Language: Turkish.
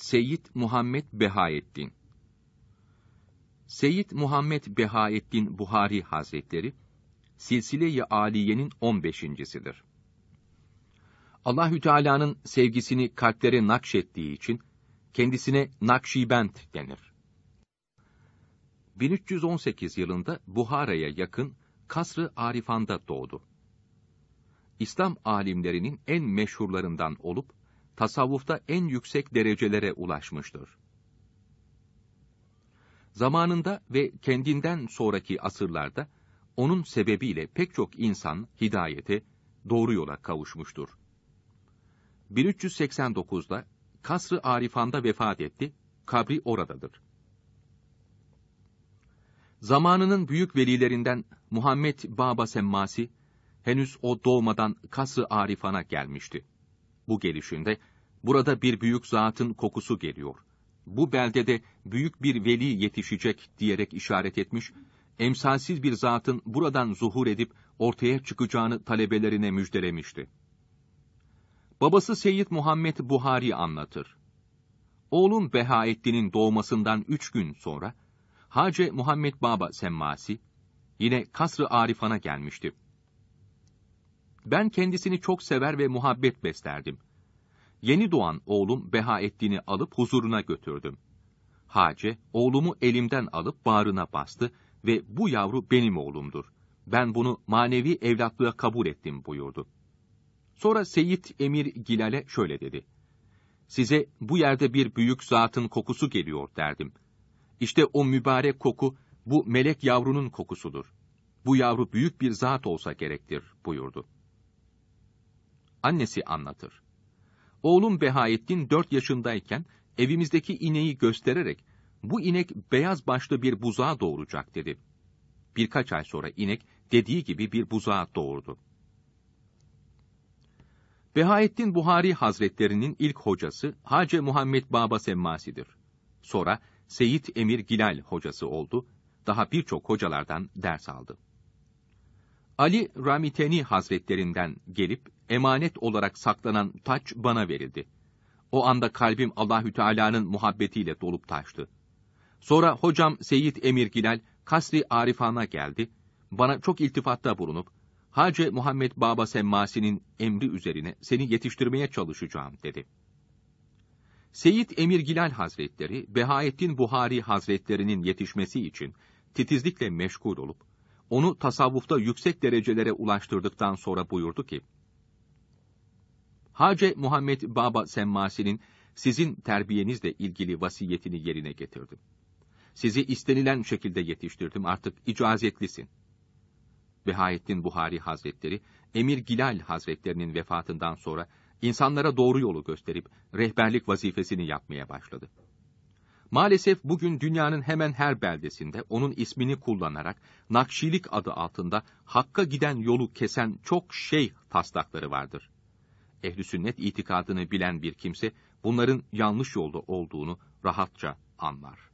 Seyyid Muhammed Behaettin Seyyid Muhammed Behaettin Buhari Hazretleri, Silsile-i Aliye'nin 15.sidir. Allahü Teala'nın sevgisini kalplere nakşettiği için kendisine Nakşibend denir. 1318 yılında Buhara'ya yakın Kasrı Arifan'da doğdu. İslam alimlerinin en meşhurlarından olup tasavvufta en yüksek derecelere ulaşmıştır. Zamanında ve kendinden sonraki asırlarda onun sebebiyle pek çok insan hidayete, doğru yola kavuşmuştur. 1389'da Kasr-ı Arifan'da vefat etti, kabri oradadır. Zamanının büyük velilerinden Muhammed Baba Semmasi, henüz o doğmadan Kasr-ı Arifan'a gelmişti. Bu gelişinde Burada bir büyük zatın kokusu geliyor. Bu beldede büyük bir veli yetişecek diyerek işaret etmiş, emsalsiz bir zatın buradan zuhur edip ortaya çıkacağını talebelerine müjdelemişti. Babası Seyyid Muhammed Buhari anlatır. Oğlun Behaeddin'in doğmasından üç gün sonra, Hace Muhammed Baba Semmasi, yine Kasr-ı Arifan'a gelmişti. Ben kendisini çok sever ve muhabbet beslerdim.'' Yeni doğan oğlum Behaettin'i alıp huzuruna götürdüm. Hace, oğlumu elimden alıp bağrına bastı ve bu yavru benim oğlumdur. Ben bunu manevi evlatlığa kabul ettim buyurdu. Sonra Seyit Emir Gilal'e şöyle dedi. Size bu yerde bir büyük zatın kokusu geliyor derdim. İşte o mübarek koku, bu melek yavrunun kokusudur. Bu yavru büyük bir zat olsa gerektir buyurdu. Annesi anlatır. Oğlum Behayettin dört yaşındayken evimizdeki ineği göstererek bu inek beyaz başlı bir buzağa doğuracak dedi. Birkaç ay sonra inek dediği gibi bir buzağa doğurdu. Behayettin Buhari Hazretlerinin ilk hocası Hacı Muhammed Baba Semmasi'dir. Sonra Seyit Emir Gilal hocası oldu, daha birçok hocalardan ders aldı. Ali Ramiteni Hazretlerinden gelip emanet olarak saklanan taç bana verildi. O anda kalbim Allahü Teala'nın muhabbetiyle dolup taştı. Sonra hocam Seyit Emir Gilal Kasri Arifan'a geldi. Bana çok iltifatta bulunup Hacı Muhammed Baba Semmasi'nin emri üzerine seni yetiştirmeye çalışacağım dedi. Seyit Emir Gilal Hazretleri, Behaettin Buhari Hazretlerinin yetişmesi için titizlikle meşgul olup, onu tasavvufta yüksek derecelere ulaştırdıktan sonra buyurdu ki, Hacı Muhammed Baba Semmasi'nin sizin terbiyenizle ilgili vasiyetini yerine getirdim. Sizi istenilen şekilde yetiştirdim, artık icazetlisin. Behayettin Buhari Hazretleri, Emir Gilal Hazretlerinin vefatından sonra insanlara doğru yolu gösterip rehberlik vazifesini yapmaya başladı. Maalesef bugün dünyanın hemen her beldesinde onun ismini kullanarak Nakşilik adı altında Hakk'a giden yolu kesen çok şey taslakları vardır ehli sünnet itikadını bilen bir kimse bunların yanlış yolda olduğunu rahatça anlar.